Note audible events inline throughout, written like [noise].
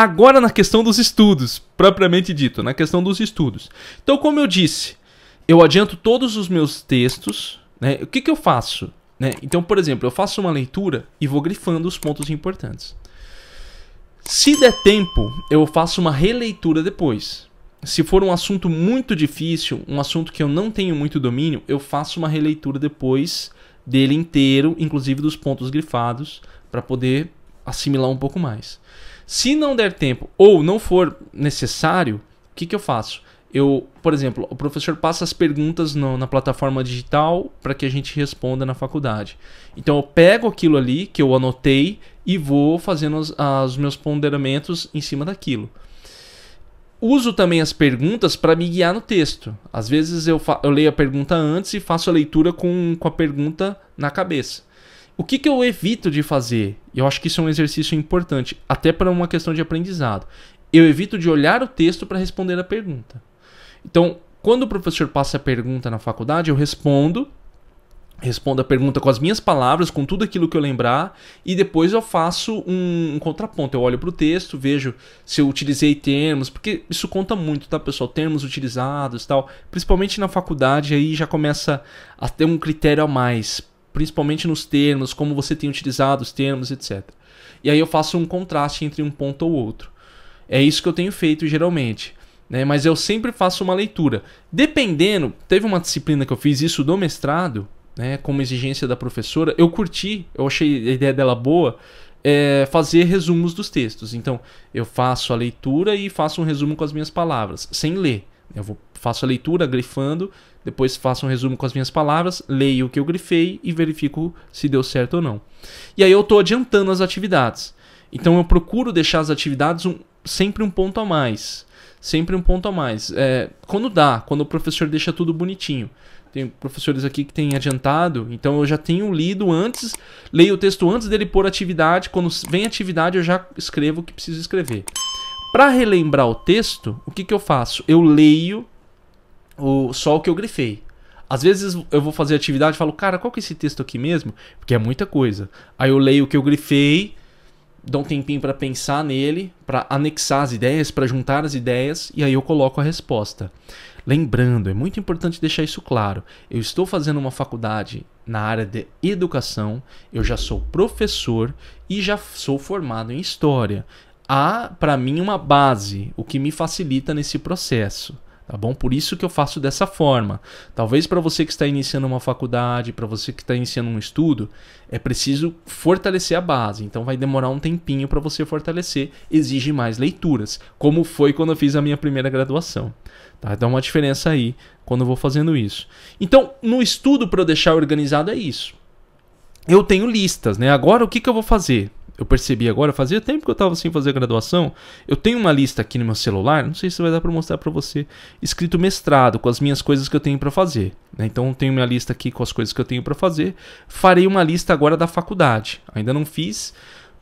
Agora na questão dos estudos, propriamente dito, na questão dos estudos. Então, como eu disse, eu adianto todos os meus textos. Né? O que, que eu faço? Né? Então, por exemplo, eu faço uma leitura e vou grifando os pontos importantes. Se der tempo, eu faço uma releitura depois. Se for um assunto muito difícil, um assunto que eu não tenho muito domínio, eu faço uma releitura depois dele inteiro, inclusive dos pontos grifados, para poder assimilar um pouco mais. Se não der tempo ou não for necessário, o que, que eu faço? Eu, por exemplo, o professor passa as perguntas no, na plataforma digital para que a gente responda na faculdade. Então eu pego aquilo ali que eu anotei e vou fazendo os meus ponderamentos em cima daquilo. Uso também as perguntas para me guiar no texto. Às vezes eu, eu leio a pergunta antes e faço a leitura com, com a pergunta na cabeça. O que, que eu evito de fazer? Eu acho que isso é um exercício importante, até para uma questão de aprendizado. Eu evito de olhar o texto para responder a pergunta. Então, quando o professor passa a pergunta na faculdade, eu respondo, respondo a pergunta com as minhas palavras, com tudo aquilo que eu lembrar, e depois eu faço um, um contraponto. Eu olho para o texto, vejo se eu utilizei termos, porque isso conta muito, tá, pessoal? Termos utilizados tal. Principalmente na faculdade, aí já começa a ter um critério a mais principalmente nos termos, como você tem utilizado os termos, etc. E aí eu faço um contraste entre um ponto ou outro. É isso que eu tenho feito geralmente. Né? Mas eu sempre faço uma leitura. Dependendo, teve uma disciplina que eu fiz isso do mestrado, né, como exigência da professora, eu curti, eu achei a ideia dela boa, é fazer resumos dos textos. Então, eu faço a leitura e faço um resumo com as minhas palavras, sem ler. Eu vou, faço a leitura grifando, depois faço um resumo com as minhas palavras, leio o que eu grifei e verifico se deu certo ou não. E aí eu estou adiantando as atividades. Então eu procuro deixar as atividades um, sempre um ponto a mais. Sempre um ponto a mais. É, quando dá, quando o professor deixa tudo bonitinho. Tem professores aqui que têm adiantado, então eu já tenho lido antes, leio o texto antes dele pôr atividade. Quando vem atividade, eu já escrevo o que preciso escrever. Para relembrar o texto, o que, que eu faço? Eu leio o, só o que eu grifei. Às vezes eu vou fazer atividade e falo, cara, qual que é esse texto aqui mesmo? Porque é muita coisa. Aí eu leio o que eu grifei, dou um tempinho para pensar nele, para anexar as ideias, para juntar as ideias e aí eu coloco a resposta. Lembrando, é muito importante deixar isso claro. Eu estou fazendo uma faculdade na área de educação, eu já sou professor e já sou formado em história há para mim uma base, o que me facilita nesse processo. Tá bom? Por isso que eu faço dessa forma. Talvez para você que está iniciando uma faculdade, para você que está iniciando um estudo, é preciso fortalecer a base. Então vai demorar um tempinho para você fortalecer, exige mais leituras, como foi quando eu fiz a minha primeira graduação. Tá? Dá uma diferença aí quando eu vou fazendo isso. Então, no estudo para eu deixar organizado é isso. Eu tenho listas, né? Agora o que, que eu vou fazer? eu percebi agora, fazia tempo que eu estava sem fazer graduação, eu tenho uma lista aqui no meu celular, não sei se vai dar para mostrar para você, escrito mestrado, com as minhas coisas que eu tenho para fazer. Né? Então, tenho minha lista aqui com as coisas que eu tenho para fazer. Farei uma lista agora da faculdade. Ainda não fiz,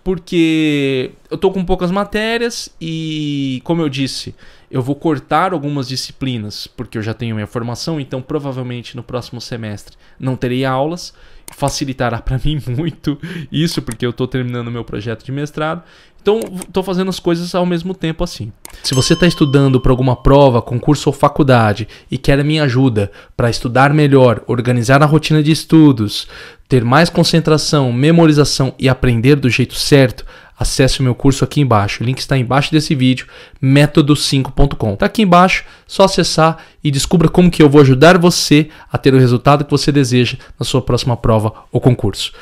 porque eu estou com poucas matérias e, como eu disse, eu vou cortar algumas disciplinas, porque eu já tenho minha formação, então provavelmente no próximo semestre não terei aulas facilitará para mim [laughs] muito isso, porque eu estou terminando meu projeto de mestrado então, estou fazendo as coisas ao mesmo tempo assim. Se você está estudando para alguma prova, concurso ou faculdade e quer a minha ajuda para estudar melhor, organizar a rotina de estudos, ter mais concentração, memorização e aprender do jeito certo, acesse o meu curso aqui embaixo. O link está embaixo desse vídeo, método5.com. Está aqui embaixo, só acessar e descubra como que eu vou ajudar você a ter o resultado que você deseja na sua próxima prova ou concurso.